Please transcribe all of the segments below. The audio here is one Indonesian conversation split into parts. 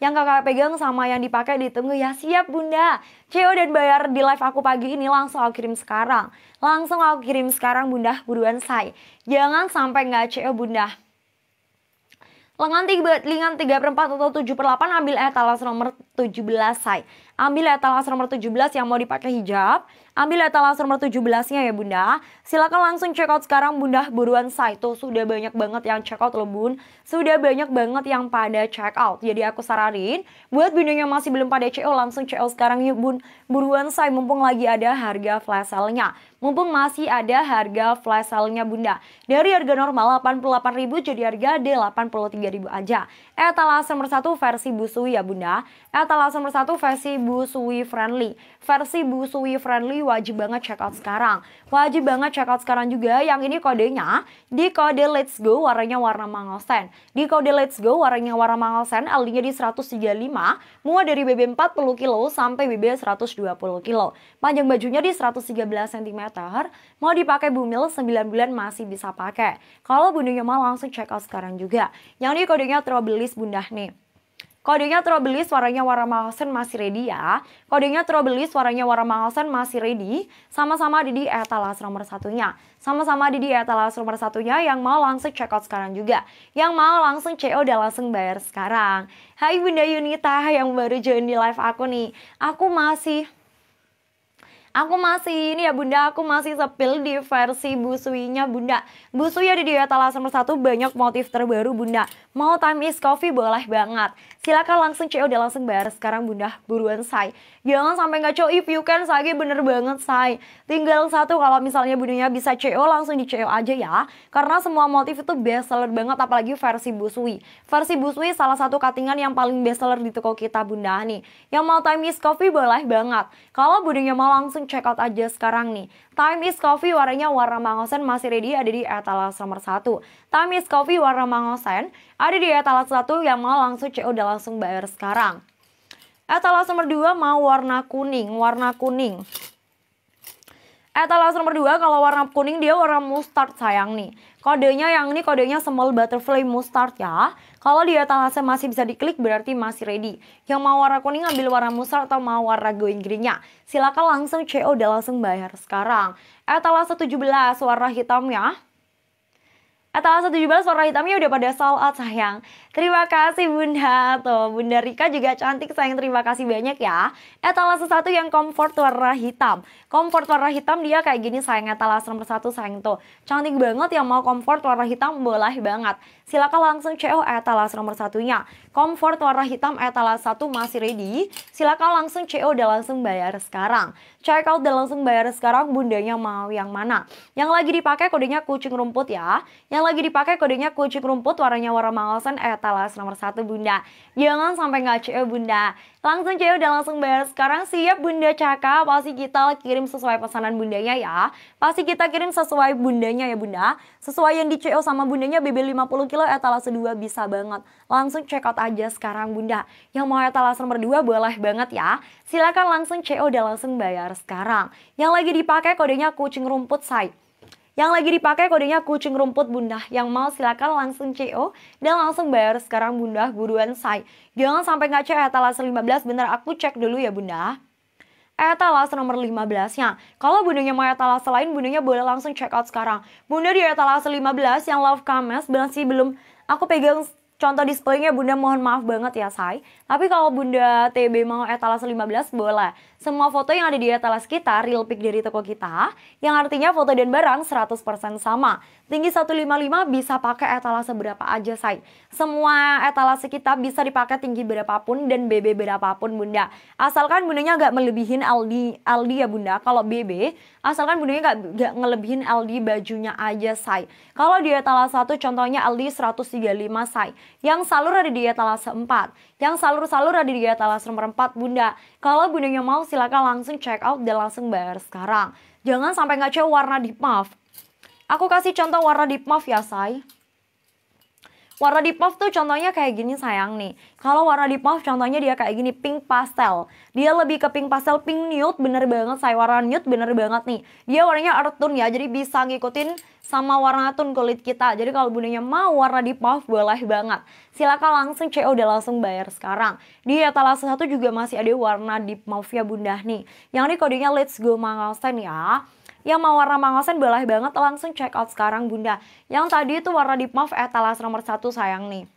yang kakak pegang sama yang dipakai ditunggu ya siap bunda CO dan bayar di live aku pagi ini langsung aku kirim sekarang langsung aku kirim sekarang bunda buruan say jangan sampai nggak CO bunda lengan tiga, lengan tiga per atau tujuh per delapan ambil etalase nomor tujuh belas say Ambil etalase ya nomor 17 yang mau dipakai hijab. Ambil etalase ya nomor 17-nya ya Bunda. Silahkan langsung check out sekarang Bunda buruan site tuh sudah banyak banget yang check out loh Bun. Sudah banyak banget yang pada check out. Jadi aku saranin buat Bunda yang masih belum pada CO langsung CO sekarang yuk Bun. Buruan site mumpung lagi ada harga flash sale-nya. Mumpung masih ada harga flash sale-nya Bunda. Dari harga normal 88.000 jadi harga D83.000 aja. Etalase eh, nomor 1 versi busui ya Bunda. Etalase eh, nomor 1 versi busui busui friendly. Versi busui friendly wajib banget check out sekarang. Wajib banget check out sekarang juga. Yang ini kodenya di kode Let's Go warnanya warna mangosen. Di kode Let's Go warnanya warna mangosen, ld di 135, muat dari BB 40 kilo sampai BB 120 kilo. Panjang bajunya di 113 cm, mau dipakai bumil 9 bulan masih bisa pakai. Kalau bundanya mau langsung check out sekarang juga. Yang ini kodenya trouble list bundah nih. Kodenya Trobelis, suaranya Warna Mahalsen masih ready ya. Kodenya Trobelis, suaranya Warna Mahalsen masih ready. Sama-sama ada di etalas nomor satunya. Sama-sama ada di etalas nomor satunya yang mau langsung check out sekarang juga. Yang mau langsung CO dan langsung bayar sekarang. Hai Bunda Yunita yang baru join di live aku nih. Aku masih Aku masih ini ya bunda, aku masih sepil di versi busuinya bunda. Busui ada di etalase nomor satu, banyak motif terbaru bunda. Mau time is coffee boleh banget. Silakan langsung CO udah langsung bayar sekarang bunda, buruan say. Jangan sampai nggak CO if you can, saya bener banget say. Tinggal satu kalau misalnya bundanya bisa CO langsung di CO aja ya. Karena semua motif itu best seller banget apalagi versi busui. Versi busui salah satu katingan yang paling best seller di toko kita bunda nih. Yang mau time is coffee boleh banget. Kalau bundanya mau langsung langsung check out aja sekarang nih. Time is Coffee warnanya warna Mangosen masih ready ada di etalase nomor 1. Time is Coffee warna Mangosen ada di etalase 1 yang mau langsung out dan langsung bayar sekarang. Etalase nomor 2 mau warna kuning, warna kuning. Etalase nomor 2 kalau warna kuning dia warna mustard sayang nih. Kodenya yang ini kodenya small butterfly mustard ya. Kalau di etalase masih bisa diklik berarti masih ready. Yang mau warna kuning ambil warna mustard atau mau warna going greennya. Silakan langsung CO udah langsung bayar sekarang. Etalase 17 warna hitam ya. Atau satu balas warna hitamnya udah pada sold out sayang. Terima kasih Bunda. Tuh, Bunda Rika juga cantik sayang. Terima kasih banyak ya. Etalase satu yang comfort warna hitam. Comfort warna hitam dia kayak gini sayang. Etalase nomor satu sayang tuh. Cantik banget yang mau comfort warna hitam boleh banget. Silahkan langsung CO etalase nomor satunya. Comfort warna hitam etalase satu masih ready. Silahkan langsung CO udah langsung bayar sekarang. Check out dan langsung bayar sekarang bundanya mau yang mana. Yang lagi dipakai kodenya kucing rumput ya. Yang yang lagi dipakai kodenya kucing rumput warnanya warna malsen etalas eh, nomor satu bunda jangan sampai nggak ya bunda langsung cewek udah langsung bayar sekarang siap bunda cakap pasti kita kirim sesuai pesanan bundanya ya pasti kita kirim sesuai bundanya ya bunda sesuai yang di sama bundanya BB 50 kilo etalase eh, 2 bisa banget langsung check out aja sekarang bunda yang mau etalase eh, nomor dua boleh banget ya silakan langsung CO udah langsung bayar sekarang yang lagi dipakai kodenya kucing rumput say yang lagi dipakai kodenya kucing rumput bunda. Yang mau silakan langsung CO dan langsung bayar sekarang bunda buruan say. Jangan sampai nggak cek etalase 15 bener aku cek dulu ya bunda etalase nomor 15-nya. Kalau bundanya mau etalase lain, bundanya boleh langsung check out sekarang. Bunda di etalase 15 yang Love Kames masih belum aku pegang contoh displaynya bunda mohon maaf banget ya say tapi kalau bunda TB mau etalase 15 boleh semua foto yang ada di etalase kita real pick dari toko kita yang artinya foto dan barang 100% sama tinggi 155 bisa pakai etalase berapa aja say semua etalase kita bisa dipakai tinggi berapapun dan BB berapapun bunda asalkan bundanya gak melebihin LD, LD ya bunda kalau BB asalkan bundanya gak, gak ngelebihin LD bajunya aja say kalau di etalase satu, contohnya LD 135 say yang salur ada di etalase 4. Yang salur-salur ada di etalase nomor 4, Bunda. Kalau bundanya mau silahkan langsung check out dan langsung bayar sekarang. Jangan sampai nggak warna deep muff. Aku kasih contoh warna deep muff ya, say. Warna di puff tuh contohnya kayak gini sayang nih. Kalau warna di puff contohnya dia kayak gini pink pastel. Dia lebih ke pink pastel, pink nude bener banget saya warna nude bener banget nih. Dia warnanya earth tone ya jadi bisa ngikutin sama warna tone kulit kita. Jadi kalau bundanya mau warna di puff boleh banget. Silakan langsung CO udah langsung bayar sekarang. Di etalase satu juga masih ada warna di puff ya bunda nih. Yang ini kodenya Let's Go Mangasen ya. Yang mau warna mangosan boleh banget langsung check out sekarang bunda. Yang tadi itu warna deep mauve etalas nomor satu sayang nih.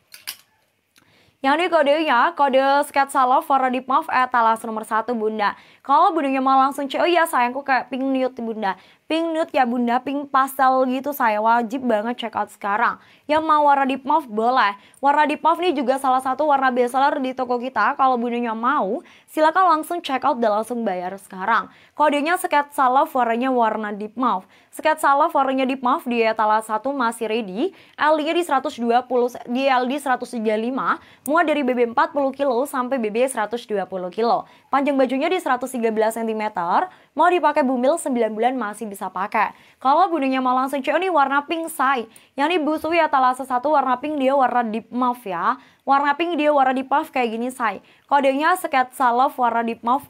Yang ini kodenya, kode sketsa love for deep mauve talas nomor satu bunda. Kalau bundanya mau langsung cek, oh iya sayangku kayak pink nude bunda. Pink Nude ya bunda, pink pastel gitu saya wajib banget check out sekarang. Yang mau warna deep mauve boleh. Warna deep mauve ini juga salah satu warna bestseller di toko kita. Kalau bundanya mau, silakan langsung check out dan langsung bayar sekarang. Kodenya sket salaf warnanya warna deep mauve. Sket salaf warnanya deep mauve di salah satu masih ready. LD-nya di 120 di LD 135, muat dari BB 40 kilo sampai BB 120 kilo. Panjang bajunya di 113 cm, Mau dipakai bumil 9 bulan masih bisa pakai. Kalau bundanya mau langsung cewek oh, ini warna pink say. Yang ini busui atalase satu warna pink dia warna deep mauve ya. Warna pink dia warna deep mauve kayak gini say. Kodenya sketsa love warna deep mauve.